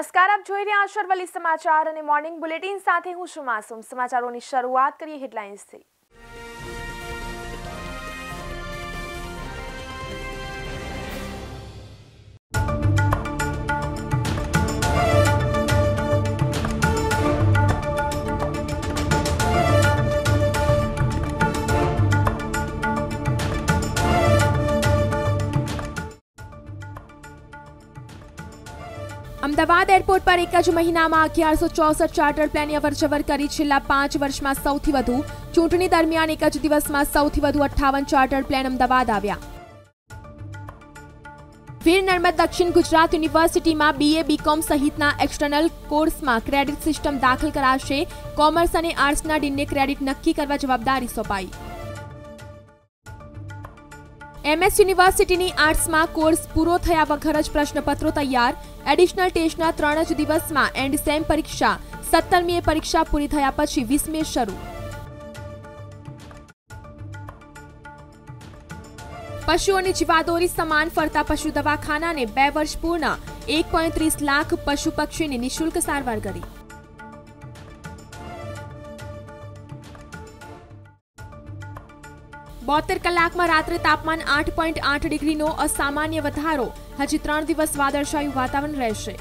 નમસ્કાર આપ જોઈ રહ્યા છો સમાચાર અને મોર્નિંગ બુલેટિન સાથે હું છું માસુમ સમાચારોની શરૂઆત કરીએ હેડલાઇન્સથી અમદાવાદ એરપોર્ટ પર એક જ મહિનામાં અગિયારસો ચોસઠ ચાર્ટર પ્લેનની અવરજવર કરી છેલ્લા પાંચ વર્ષમાં સૌથી વધુ ચૂંટણી દરમિયાન એક જ દિવસમાં સૌથી વધુ અઠ્ઠાવન ચાર્ટર પ્લેન અમદાવાદ આવ્યા વીર નર્મદ દક્ષિણ ગુજરાત યુનિવર્સિટીમાં બીએ બીકોમ સહિતના એક્સટર્નલ કોર્સમાં ક્રેડિટ સિસ્ટમ દાખલ કરાશે કોમર્સ અને આર્ટ્સના ડીનને ક્રેડિટ નક્કી કરવા જવાબદારી સોંપાઈ એમએસ યુનિવર્સિટીની આર્ટ્સમાં કોર્સ પૂરો થયા વગર જ પ્રશ્નપત્રો તૈયાર એડિશનલ ટેસ્ટના ત્રણ જ દિવસમાં એન્ડ સેમ પરીક્ષા સત્તરમીએ પરીક્ષા પૂરી થયા પછી વીસમીએ શરૂ પશુઓની જીવાદોરી સમાન ફરતા પશુ દવાખાનાને બે વર્ષ પૂર્ણ એક પોઈન્ટ ત્રીસ લાખ પશુ પક્ષીની નિઃશુલ્ક સારવાર કરી બોતેર કલાકમાં રાત્રે તાપમાન આઠ પોઈન્ટ આઠ ડિગ્રીનો અસામાન્ય વધારો હજી ત્રણ દિવસ વાદળછાયું વાતાવરણ રહેશે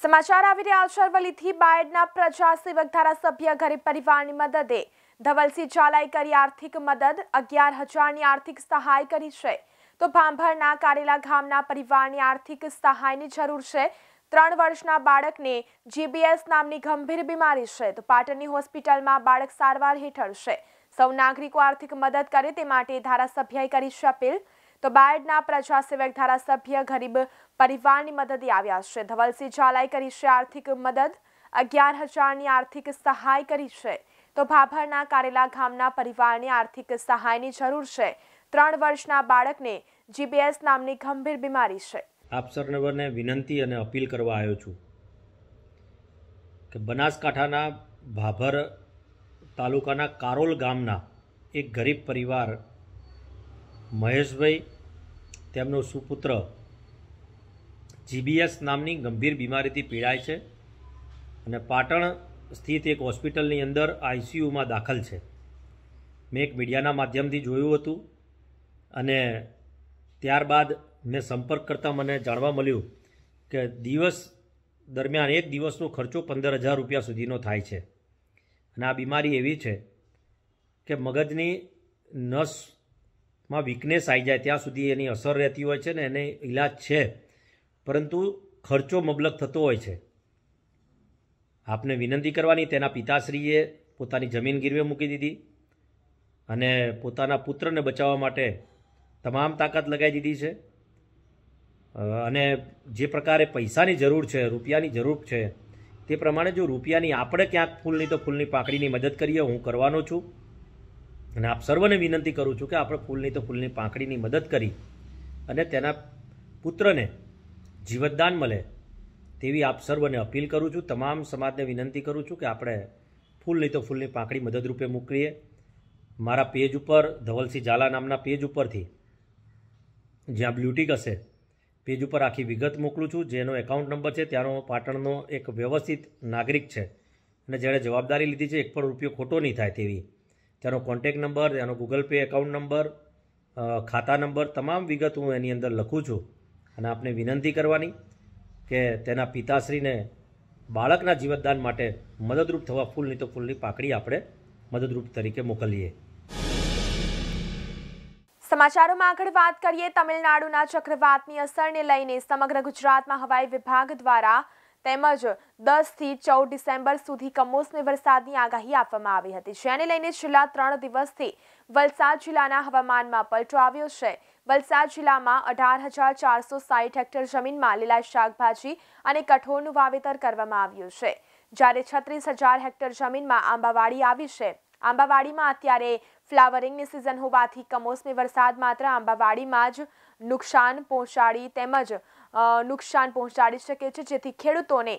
સમાચાર આવી રહ્યા છે અરવલ્લીથી બાયડના પ્રજાસેવક ધારાસભ્ય ગરીબ પરિવારની મદદે ધવલસિંહ ઝાલાએ કરી આર્થિક મદદ અગિયાર હજારની આર્થિક સહાય કરી છે તો ભાંભરના કારેલા ગામના પરિવારની આર્થિક સહાયની જરૂર છે ત્રણ વર્ષના બાળકને જીબીએસ નામની ગંભીર બીમારી છે તો પાટણની હોસ્પિટલમાં બાળક સારવાર હેઠળ છે સૌ નાગરિકો આર્થિક મદદ કરે તે માટે ધારાસભ્યએ કરી છે અપીલ તો બાયડના પ્રજાસેવક ધારાસભ્ય ગરીબ પરિવારની મદદે આવ્યા છે ધવલસિંહ ઝાલાએ કરી છે આર્થિક મદદ અગિયાર હજારની આર્થિક સહાય કરી છે તો ભાભરના કારેલા ગામના પરિવારની આર્થિક સહાયની જરૂર છે ત્રણ વર્ષના બાળકને જીબીએસ નામની ગંભીર બીમારી છે આપ સર્વને વિનંતી અને અપીલ કરવા આવ્યો છું કે બનાસકાંઠાના ભાભર તાલુકાના કારોલ ગામના એક ગરીબ પરિવાર મહેશભાઈ તેમનો સુપુત્ર જીબીએસ નામની ગંભીર બીમારીથી પીડાય છે અને પાટણ સ્થિત એક હોસ્પિટલની અંદર આઈસીયુમાં દાખલ છે મેં એક મીડિયાના માધ્યમથી જોયું હતું અને ત્યારબાદ મેં સંપર્ક કરતાં મને જાણવા મળ્યું કે દિવસ દરમિયાન એક દિવસનો ખર્ચો પંદર હજાર રૂપિયા સુધીનો થાય છે અને આ બીમારી એવી છે કે મગજની નસમાં વીકનેસ આવી જાય ત્યાં સુધી એની અસર રહેતી હોય છે ને એને ઇલાજ છે પરંતુ ખર્ચો મબલક થતો હોય છે આપને વિનંતી કરવાની તેના પિતાશ્રીએ પોતાની જમીન ગીરવે મૂકી દીધી અને પોતાના પુત્રને બચાવવા માટે તમામ તાકાત લગાવી દીધી છે અને જે પ્રકારે પૈસાની જરૂર છે રૂપિયાની જરૂર છે તે પ્રમાણે જો રૂપિયાની આપણે ક્યાંક ફૂલની તો ફૂલની પાંખડીની મદદ કરીએ હું કરવાનો છું અને આપ સર્વને વિનંતી કરું છું કે આપણે ફૂલની તો ફૂલની પાંખડીની મદદ કરી અને તેના પુત્રને જીવતદાન મળે તેવી આપ સર્વને અપીલ કરું છું તમામ સમાજને વિનંતી કરું છું કે આપણે ફૂલની તો ફૂલની પાંખડી મદદરૂપે મોકલીએ મારા પેજ ઉપર ધવલસિંહ ઝાલા નામના પેજ ઉપરથી જ્યાં બ્લ્યુટિક હશે પેજ ઉપર આખી વિગત મોકલું છું જેનો એકાઉન્ટ નંબર છે ત્યાંનો પાટણનો એક વ્યવસ્થિત નાગરિક છે અને જેણે જવાબદારી લીધી છે એક પણ રૂપિયો ખોટો નહીં થાય તેવી તેનો કોન્ટેક નંબર તેનો ગૂગલ પે એકાઉન્ટ નંબર ખાતા નંબર તમામ વિગત હું એની અંદર લખું છું અને આપને વિનંતી કરવાની કે તેના પિતાશ્રીને બાળકના જીવતદાન માટે મદદરૂપ થવા ફૂલની તો ફૂલની પાકડી આપણે મદદરૂપ તરીકે મોકલીએ સમાચારોમાં આગળ વાત કરીએ તમિલનાડુના ચક્રવાતની અસરને લઈને સમગ્ર ગુજરાતમાં હવાઈ વિભાગ દ્વારા તેમજ દસથી ચૌદ ડિસેમ્બર સુધી કમોસમી વરસાદની આગાહી આપવામાં આવી હતી જેને લઈને છેલ્લા ત્રણ દિવસથી વલસાડ જિલ્લાના હવામાનમાં પલટો આવ્યો છે વલસાડ જિલ્લામાં અઢાર હજાર ચારસો સાઠ હેક્ટર જમીનમાં લીલા શાકભાજી અને કઠોળનું વાવેતર કરવામાં આવ્યું છે જ્યારે છત્રીસ હજાર હેક્ટર જમીનમાં આંબાવાડી આવી છે આંબાવાડીમાં અત્યારે ફ્લાવરિંગની સિઝન હોવાથી કમોસમી વરસાદ માત્ર આંબાવાડીમાં જ નુકસાન પહોંચાડી તેમજ નુકસાન પહોંચાડી શકે છે જેથી ખેડૂતોને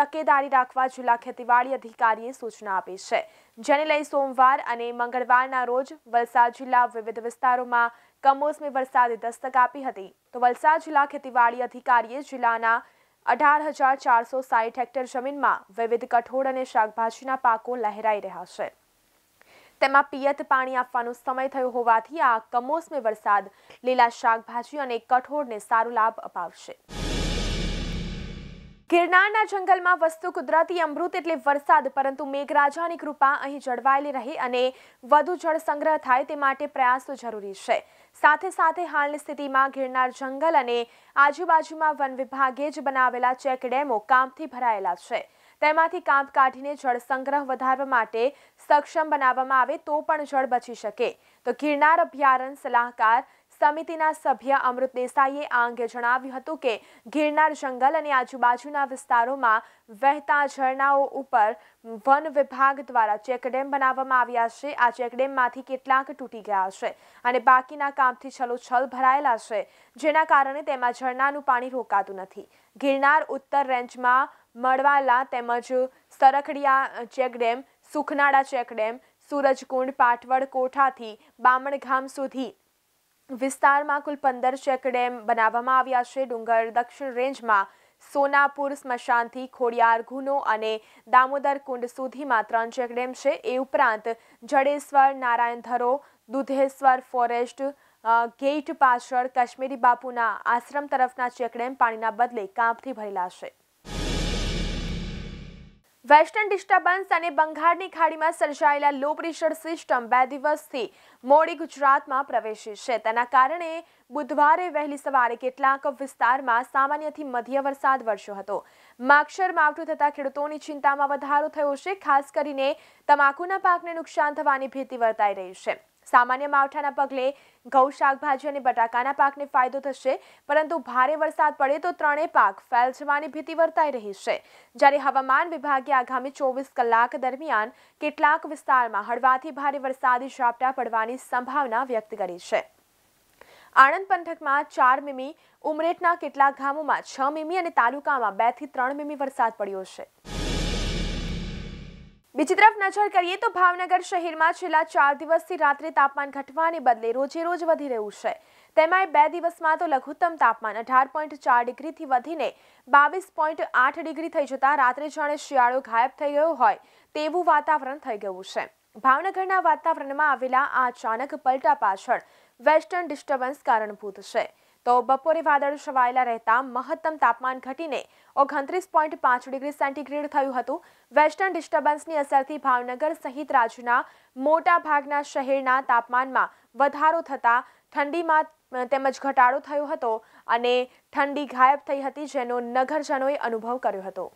તકેદારી રાખવા જિલ્લા ખેતીવાડી અધિકારીએ સૂચના આપી છે જેને લઈ સોમવાર અને મંગળવારના રોજ વલસાડ જિલ્લા વિવિધ વિસ્તારોમાં કમોસમી વરસાદે દસ્તક આપી હતી તો વલસાડ જિલ્લા ખેતીવાડી અધિકારીએ જિલ્લાના અઢાર હજાર ચારસો સાઠ હેક્ટર જમીનમાં વિવિધ કઠોળ અને શાકભાજીના પાકો લહેરાઈ રહ્યા છે તેમાં પિયત પાણી આપવાનો સમય થયો હોવાથી આ કમોસમી વરસાદ લીલા શાકભાજી અને કઠોળને સારો લાભ અપાવશે ગિરનારના જંગલમાં વસ્તુ કુદરતી અમૃત એટલે વરસાદ પરંતુ મેઘરાજાની કૃપા અહીં જળવાયેલી રહે અને વધુ જળ સંગ્રહ થાય તે માટે પ્રયાસો જરૂરી છે સાથે સાથે હાલની સ્થિતિમાં ગિરનાર જંગલ અને આજુબાજુમાં વન વિભાગે જ બનાવેલા ચેક ડેમો કામથી ભરાયેલા છે તેમાંથી કાંપ કાઢીને જળ સંગ્રહ વધારવા માટે સક્ષમ બનાવવામાં આવે તો પણ જળ બચી શકે તો ગિરનાર અભયારણ્ય સલાહકાર સમિતિના સભ્ય અમૃત દેસાઈએ આ અંગે જણાવ્યું હતું કે ગિરનાર જંગલ અને આજુબાજુના વિસ્તારોમાં વહેતા ઝરણાઓ ઉપર વન વિભાગ દ્વારા ચેકડેમ બનાવવામાં આવ્યા છે આ ચેકડેમમાંથી કેટલાક તૂટી ગયા છે અને બાકીના કામથી છલોછલ ભરાયેલા છે જેના કારણે તેમાં ઝરણાનું પાણી રોકાતું નથી ગિરનાર ઉત્તર રેન્જમાં મળવાલા તેમજ સરખડિયા ચેકડેમ સુખનાળા ચેકડેમ સૂરજકુંડ પાટવડ કોઠાથી બામણગામ સુધી વિસ્તારમાં કુલ પંદર ચેકડેમ બનાવવામાં આવ્યા છે ડુંગર દક્ષિણ રેન્જમાં સોનાપુર સ્મશાનથી ખોડિયાર ગુનો અને દામોદર કુંડ સુધીમાં ત્રણ ચેકડેમ છે એ ઉપરાંત જડેશ્વર નારાયણ ધરો દુધેશ્વર ફોરેસ્ટ ગેટ પાછળ કાશ્મીરી બાપુના આશ્રમ તરફના ચેકડેમ પાણીના બદલે કાંપથી ભરેલા છે વેસ્ટર્ન ડિસ્ટર્બન્સ અને બંગાળની ખાડીમાં સર્જાયેલા લો પ્રેશર સિસ્ટમ બે દિવસથી મોડી ગુજરાતમાં પ્રવેશી છે તેના કારણે બુધવારે વહેલી સવારે કેટલાક વિસ્તારમાં સામાન્યથી મધ્ય વરસાદ વરસ્યો હતો માક્ષર માવઠું થતાં ખેડૂતોની ચિંતામાં વધારો થયો છે ખાસ કરીને તમાકુના પાકને નુકસાન થવાની ભીતિ વર્તાઈ રહી છે સામાન્ય માવઠાના પગલે ઘઉં શાકભાજી અને બટાકાના પાકને ફાયદો થશે પરંતુ ભારે વરસાદ પડે તો ત્રણેય પાક ફેલ જવાની ભીતિ વર્તાઈ રહી છે જ્યારે હવામાન વિભાગે આગામી ચોવીસ કલાક દરમિયાન કેટલાક વિસ્તારમાં હળવાથી ભારે વરસાદી ઝાપટા પડવાની સંભાવના વ્યક્ત કરી છે આણંદ પંથકમાં ચાર મીમી ઉમરેઠના કેટલાક ગામોમાં છ મીમી અને તાલુકામાં બેથી ત્રણ મીમી વરસાદ પડ્યો છે બીજી તરફ નજર કરીએ તો ભાવનગર શહેરમાં છેલ્લા ચાર દિવસથી રાત્રે તાપમાન ઘટવાને બદલે રોજે રોજ વધી રહ્યું છે તેમાંય બે દિવસમાં તો લઘુત્તમ તાપમાન અઢાર પોઈન્ટ ચાર ડિગ્રીથી વધીને બાવીસ પોઈન્ટ આઠ ડિગ્રી થઈ જતાં રાત્રે જાણે શિયાળો ગાયબ થઈ ગયો હોય તેવું વાતાવરણ થઈ ગયું છે ભાવનગરના વાતાવરણમાં આવેલા આ અચાનક પલટા પાછળ વેસ્ટર્ન ડિસ્ટર્બન્સ કારણભૂત છે તો બપોરે વાદળ છવાયેલા રહેતા મહત્તમ તાપમાન ઘટીને ઓગણત્રીસ પોઈન્ટ પાંચ ડિગ્રી સેન્ટીગ્રેડ થયું હતું વેસ્ટર્ન ડિસ્ટર્બન્સની અસરથી ભાવનગર સહિત રાજ્યના મોટા ભાગના શહેરના તાપમાનમાં વધારો થતાં ઠંડીમાં તેમજ ઘટાડો થયો હતો અને ઠંડી ગાયબ થઈ હતી જેનો નગરજનોએ અનુભવ કર્યો હતો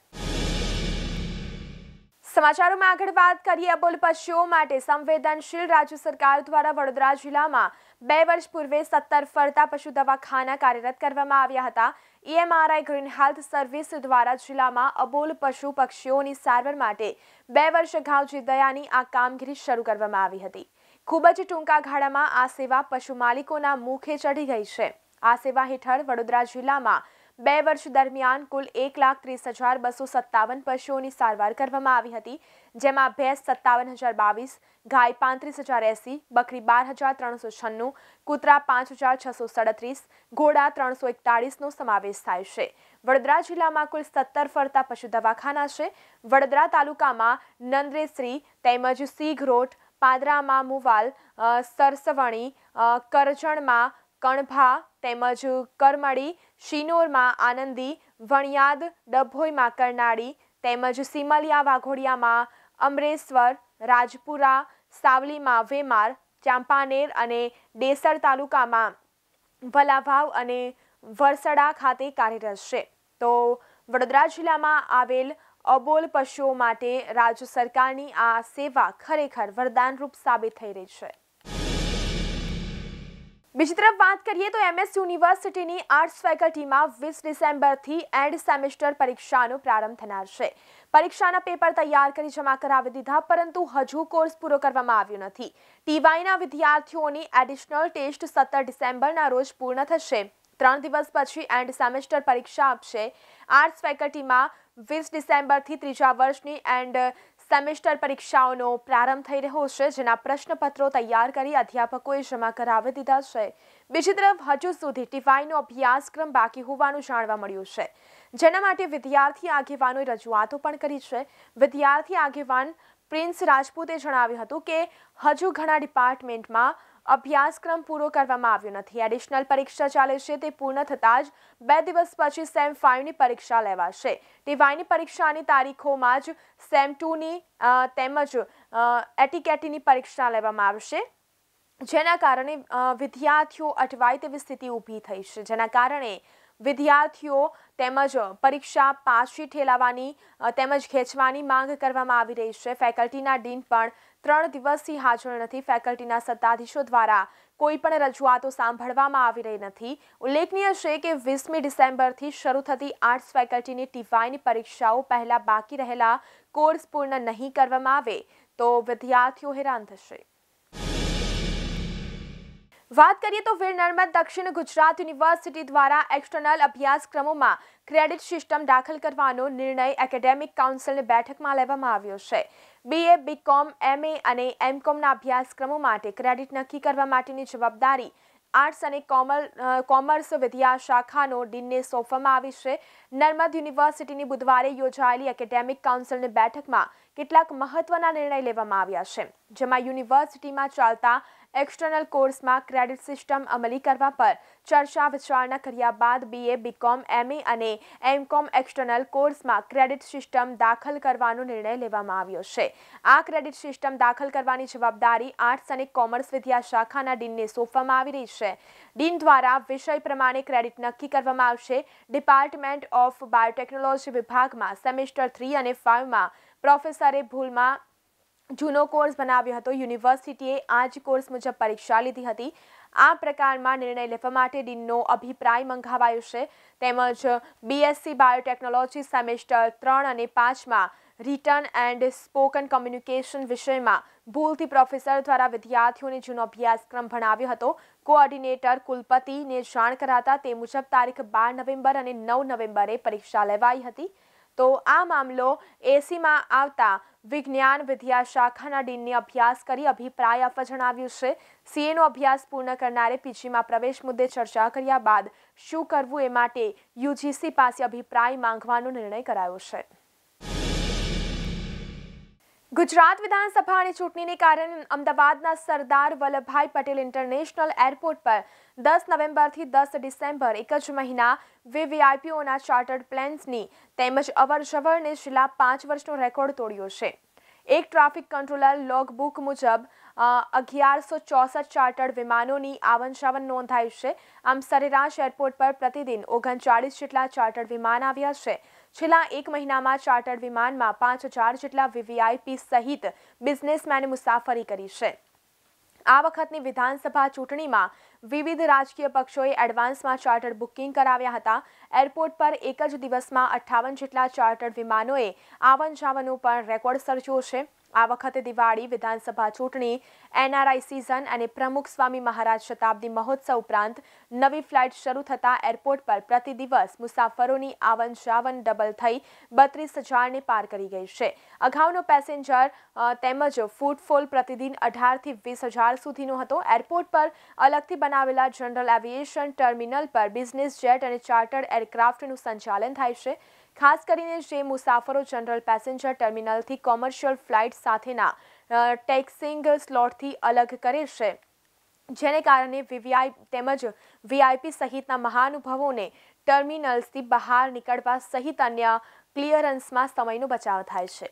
સમાચારોમાં આગળ વાત કરીએ અબોલ પશુઓ માટે સંવેદનશીલ રાજ્ય સરકાર દ્વારા વડોદરા જિલ્લામાં બે વર્ષ પૂર્વે સત્તર ફરતા પશુ દવાખાના કાર્યરત કરવામાં આવ્યા હતા ઈએમઆરઆઈ ગ્રીન હેલ્થ સર્વિસ દ્વારા જિલ્લામાં અબોલ પશુ પક્ષીઓની સારવાર માટે બે વર્ષ અગાઉ દયાની આ કામગીરી શરૂ કરવામાં આવી હતી ખૂબ જ ટૂંકા ગાળામાં આ સેવા પશુ માલિકોના મુખે ચઢી ગઈ છે આ સેવા હેઠળ વડોદરા જિલ્લામાં બે વર્ષ દરમિયાન કુલ એક લાખ ત્રીસ હજાર બસો સત્તાવન પશુઓની સારવાર કરવામાં આવી હતી જેમાં ભેંસ સત્તાવન હજાર બાવીસ ગાય પાંત્રીસ હજાર એંસી બકરી બાર હજાર ત્રણસો છન્નું કૂતરા પાંચ હજાર છસો સડત્રીસ ઘોડા ત્રણસો એકતાળીસનો સમાવેશ થાય છે વડોદરા જિલ્લામાં કુલ સત્તર ફરતા પશુ દવાખાના છે વડોદરા તાલુકામાં નંદ્રેશ્રી તેમજ સીઘરોટ પાદરામાં મુવાલ સરસવણી કરજણમાં કણભા તેમજ કરમડી શિનોરમાં આનંદી વણિયાદ ડભોઈમાં કરનાળી તેમજ સિમલિયા વાઘોડિયામાં અમરેશ્વર રાજપુરા સાવલીમાં વેમાર ચાંપાનેર અને ડેસર તાલુકામાં ભલાભાવ અને વરસડા ખાતે કાર્યરત છે તો વડોદરા જિલ્લામાં આવેલ અબોલ પશુઓ માટે રાજ્ય સરકારની આ સેવા ખરેખર વરદાનરૂપ સાબિત થઈ રહી છે બીજી તરફ વાત કરીએ તો એમએસ યુનિવર્સિટીની આર્ટ્સ ફેકલ્ટીમાં વીસ ડિસેમ્બરથી એન્ડ સેમેસ્ટર પરીક્ષાનો પ્રારંભ થનાર છે પરીક્ષાના પેપર તૈયાર કરી જમા કરાવી દીધા પરંતુ હજુ કોર્સ પૂરો કરવામાં આવ્યો નથી ટીવાયના વિદ્યાર્થીઓની એડિશનલ ટેસ્ટ સત્તર ડિસેમ્બરના રોજ પૂર્ણ થશે ત્રણ દિવસ પછી એન્ડ સેમેસ્ટર પરીક્ષા આપશે આર્ટ્સ ફેકલ્ટીમાં વીસ ડિસેમ્બરથી ત્રીજા વર્ષની એન્ડ સેમેસ્ટર પરીક્ષાઓનો પ્રારંભ થઈ રહ્યો છે જેના પ્રશ્નપત્રો તૈયાર કરી અધ્યાપકોએ જમા કરાવી દીધા છે બીજી તરફ હજુ સુધી ટીવાયનો અભ્યાસક્રમ બાકી હોવાનું જાણવા મળ્યું છે જેના માટે વિદ્યાર્થી આગેવાનોએ રજૂઆતો પણ કરી છે વિદ્યાર્થી આગેવાન પ્રિન્સ રાજપૂતે જણાવ્યું હતું કે હજુ ઘણા ડિપાર્ટમેન્ટમાં અભ્યાસક્રમ પૂરો કરવામાં આવ્યો નથી એડિશનલ પરીક્ષા ચાલે છે તે પૂર્ણ થતાં જ બે દિવસ પછી સેમ ફાઇવની પરીક્ષા લેવાશે ટીવાયની પરીક્ષાની તારીખોમાં જ સેમ ટુની તેમજ એટીકેટીની પરીક્ષા લેવામાં આવશે જેના કારણે વિદ્યાર્થીઓ અટવાય તેવી સ્થિતિ ઊભી થઈ છે જેના કારણે વિદ્યાર્થીઓ તેમજ પરીક્ષા પાછી ઠેલાવાની તેમજ ખેંચવાની માંગ કરવામાં આવી રહી છે ફેકલ્ટીના ડીન પણ ત્રણ દિવસથી હાજર નથી ફેકલ્ટીના સત્તાધીશો દ્વારા કોઈ પણ રજૂઆતો સાંભળવામાં આવી રહી નથી ઉલ્લેખનીય છે કે વીસમી ડિસેમ્બરથી શરૂ થતી આર્ટ્સ ફેકલ્ટીની ટીવાયની પરીક્ષાઓ પહેલાં બાકી રહેલા કોર્સ પૂર્ણ નહીં કરવામાં આવે તો વિદ્યાર્થીઓ હેરાન થશે વાત કરીએ તો વીર નર્મદ દક્ષિણ ગુજરાત યુનિવર્સિટી દ્વારા એક્સટર્નલ અભ્યાસક્રમોમાં ક્રેડિટ સિસ્ટમ દાખલ કરવાનો નિર્ણય એકેડેમિક કાઉન્સિલની બેઠકમાં લેવામાં આવ્યો છે બીએ બીકોમ એમએ અને એમકોમના અભ્યાસક્રમો માટે ક્રેડિટ નક્કી કરવા માટેની જવાબદારી આર્ટ્સ અને કોમર કોમર્સ વિદ્યા શાખાનો ડીનને સોંપવામાં આવી છે નર્મદ યુનિવર્સિટીની બુધવારે યોજાયેલી એકેડેમિક કાઉન્સિલની બેઠકમાં કેટલાક મહત્વના નિર્ણય લેવામાં આવ્યા છે જેમાં યુનિવર્સિટીમાં ચાલતા એક્સટર્નલ કોર્સમાં ક્રેડિટ સિસ્ટમ અમલી કરવા પર ચર્ચા વિચારણા કર્યા બાદ બીએ બીકોમ એમએ અને એમકોમ એક્સટર્નલ કોર્સમાં ક્રેડિટ સિસ્ટમ દાખલ કરવાનો નિર્ણય લેવામાં આવ્યો છે આ ક્રેડિટ સિસ્ટમ દાખલ કરવાની જવાબદારી આર્ટ્સ અને કોમર્સ વિદ્યા શાખાના ડીનને સોંપવામાં આવી રહી છે ડીન દ્વારા વિષય પ્રમાણે ક્રેડિટ નક્કી કરવામાં આવશે ડિપાર્ટમેન્ટ ઓફ બાયોટેકનોલોજી વિભાગમાં સેમેસ્ટર થ્રી અને ફાઇવમાં પ્રોફેસરે ભૂલમાં જૂનો કોર્સ બનાવ્યો હતો યુનિવર્સિટીએ આ જ કોર્સ મુજબ પરીક્ષા લીધી હતી આ પ્રકારમાં નિર્ણય લેવા માટે ડીનનો અભિપ્રાય મંગાવાયો છે તેમજ બીએસસી બાયોટેકનોલોજી સેમેસ્ટર ત્રણ અને પાંચમાં રિટર્ન એન્ડ સ્પોકન કોમ્યુનિકેશન વિષયમાં ભૂલથી પ્રોફેસર દ્વારા વિદ્યાર્થીઓને જૂનો અભ્યાસક્રમ ભણાવ્યો હતો કોઓર્ડિનેટર કુલપતિને જાણ કરાતા તે મુજબ તારીખ બાર નવેમ્બર અને નવ નવેમ્બરે પરીક્ષા લેવાઈ હતી તો આ મામલો એસીમાં આવતા વિજ્ઞાન વિદ્યા શાખાના ડીનને અભ્યાસ કરી અભિપ્રાય આપવા જણાવ્યું છે સીએનો અભ્યાસ પૂર્ણ કરનારે પીજીમાં પ્રવેશ મુદ્દે ચર્ચા કર્યા બાદ શું કરવું એ માટે યુજીસી પાસે અભિપ્રાય માંગવાનો નિર્ણય કરાયો છે ગુજરાત વિધાનસભાની ચૂંટણીને કારણે અમદાવાદના સરદાર વલ્લભભાઈ પટેલ ઇન્ટરનેશનલ એરપોર્ટ પર દસ નવેમ્બરથી દસ ડિસેમ્બર એક જ મહિના વીવીઆઈપીઓના ચાર્ટર્ડ પ્લેન્સની તેમજ અવરજવરને છેલ્લા પાંચ વર્ષનો રેકોર્ડ તોડ્યો છે એક ટ્રાફિક કંટ્રોલર લોગબુક મુજબ અગિયારસો ચોસઠ ચાર્ટર્ડ વિમાનોની આવન જાવન નોંધાઈ છે આમ સરેરાશ એરપોર્ટ પર પ્રતિદિન ઓગણચાળીસ જેટલા ચાર્ટર્ડ વિમાન આવ્યા છે છેલ્લા એક મહિનામાં ચાર્ટર્ડ વિમાનમાં પાંચ હજાર જેટલા વીવીઆઈપી સહિત બિઝનેસમેને મુસાફરી કરી છે આ વખતની વિધાનસભા ચૂંટણીમાં વિવિધ રાજકીય પક્ષોએ એડવાન્સમાં ચાર્ટર્ડ બુકિંગ કરાવ્યા હતા એરપોર્ટ પર એક જ દિવસમાં અઠ્ઠાવન જેટલા ચાર્ટર્ડ વિમાનોએ આવન જાવનનું પણ રેકોર્ડ સર્જ્યો છે આ વખતે દિવાળી વિધાનસભા ચૂંટણી એનઆરઆઈ સિઝન અને પ્રમુખ સ્વામી મહારાજ શતાબ્દી મહોત્સવ ઉપરાંત નવી ફ્લાઇટ શરૂ થતાં એરપોર્ટ પર પ્રતિ દિવસ મુસાફરોની આવન જાવન ડબલ થઈ બત્રીસ હજારને પાર કરી ગઈ છે અગાઉનો પેસેન્જર તેમજ ફૂટફોલ પ્રતિદિન અઢારથી વીસ હજાર સુધીનો હતો એરપોર્ટ પર અલગથી બનાવેલા જનરલ એવિએશન ટર્મિનલ પર બિઝનેસ જેટ અને ચાર્ટર્ડ એરક્રાફ્ટનું સંચાલન થાય છે ખાસ કરીને જે મુસાફરો જનરલ પેસેન્જર ટર્મિનલથી કોમર્શિયલ ફ્લાઇટ સાથેના ટેક્સિંગ સ્લોટથી અલગ કરે છે જેને કારણે વીવીઆઈ તેમજ વીઆઈપી સહિતના મહાનુભાવોને ટર્મિનલ્સથી બહાર નીકળવા સહિત અન્ય ક્લિયરન્સમાં સમયનો બચાવ થાય છે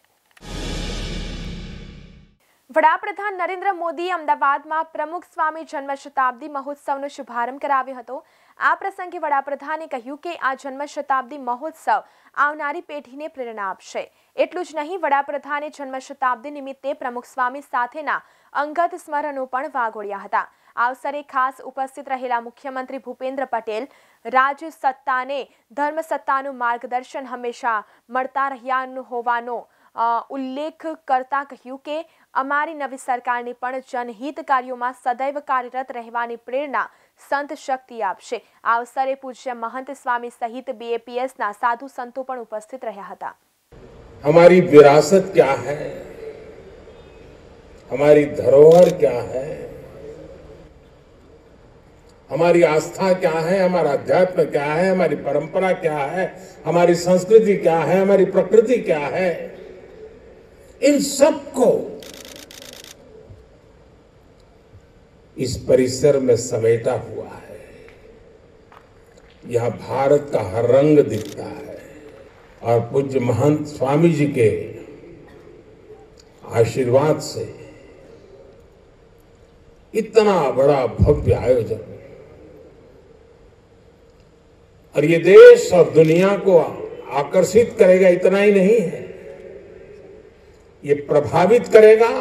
વડાપ્રધાન નરેન્દ્ર મોદીએ અમદાવાદમાં પ્રમુખ સ્વામી જન્મ શતાબ્દી મહોત્સવનો શુભારંભ કરાવ્યો હતો આ પ્રસંગે વડાપ્રધાને કહ્યું કે આ જન્મ શતાબ્દી મહોત્સવ આવનારી પેઢીને પ્રેરણા આપશે એટલું જ નહીં વડાપ્રધાને જન્મ શતાબ્દી નિમિત્તે પ્રમુખ સ્વામી સાથેના અંગત સ્મરણો પણ વાગોળ્યા હતા આ અવસરે ખાસ ઉપસ્થિત રહેલા મુખ્યમંત્રી ભૂપેન્દ્ર પટેલ રાજ્ય સત્તાને ધર્મ માર્ગદર્શન હંમેશા મળતા રહ્યાનું હોવાનો उल्लेख करता कहूं कि अमारी नवी सरकार ने जनहित कार्यों में सदैव कार्यरत रहनी प्रेरणा सत शक्ति आपसे अवसरे पूज्य महंत स्वामी सहित बीएपीएस साधु सतो उपस्थित रहा था हमारी विरासत क्या है हमारी धरोहर क्या है हमारी आस्था क्या है हमारा अध्यात्म क्या है हमारी परंपरा क्या है हमारी संस्कृति क्या है हमारी प्रकृति क्या है इन सबको इस परिसर में समेटा हुआ है यह भारत का हर रंग दिखता है और पूज्य महंत स्वामी जी के आशीर्वाद से इतना बड़ा भव्य आयोजन और ये देश और दुनिया को आकर्षित करेगा इतना ही नहीं है ये प्रभावित करेगा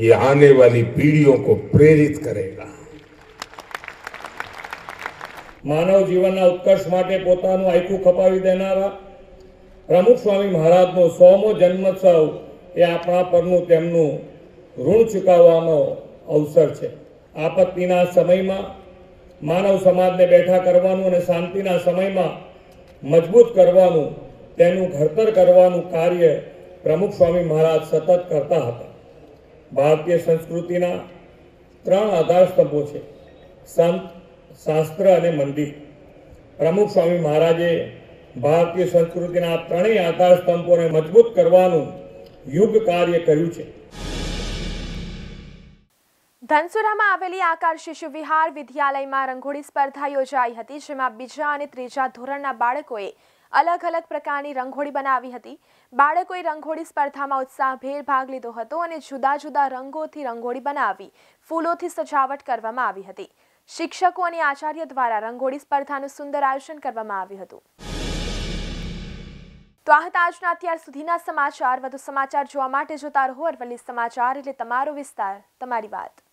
ये आने वाली पीढ़ियों को प्रेरित करेगा માનવ જીવનના ઉત્કર્ષ માટે પોતાનું આયકું ખપાવી દેનારા પ્રમુખ સ્વામી મહારાજનો સોમો જન્મોત્સવ એ આપણા પરનું તેમનું ઋણ ચૂકવવાનો અવસર છે આપત્તિના સમયમાં માનવ સમાજને બેઠા કરવાનું અને શાંતિના સમયમાં મજબૂત કરવાનું તેનું ઘડતર કરવાનું કાર્ય પ્રમુખ સ્વામી મહારાજ સતત કરતા હતા ભારતીય સંસ્કૃતિના ત્રણ આધારસ્તંભો છે સંત શાસ્ત્ર અને મંદિર પ્રમુખ સ્વામી મહારાજે ભારતીય સંસ્કૃતિના ત્રણેય આધારસ્તંભોને મજબૂત કરવાનું યુગ કાર્ય કર્યું છે ધનસુરામાં આવેલી આકાર શિશુ વિહાર વિદ્યાલયમાં રંગોળી સ્પર્ધા યોજાઈ હતી જેમાં બીજા અને ત્રીજા ધોરણના બાળકોએ અલગ અલગ પ્રકારની રંગોળી બનાવી હતી બાળકોએ રંગોળી સ્પર્ધામાં ઉત્સાહભેર ભાગ લીધો હતો અને જુદા જુદા રંગોથી રંગોળી બનાવી ફૂલોથી સજાવટ કરવામાં આવી હતી શિક્ષકો અને આચાર્ય દ્વારા રંગોળી સ્પર્ધાનું સુંદર આયોજન કરવામાં આવ્યું હતું તો આ હતા આજના અત્યાર સુધીના સમાચાર વધુ સમાચાર જોવા માટે જોતા રહો અરવલ્લી સમાચાર એટલે તમારો વિસ્તાર તમારી વાત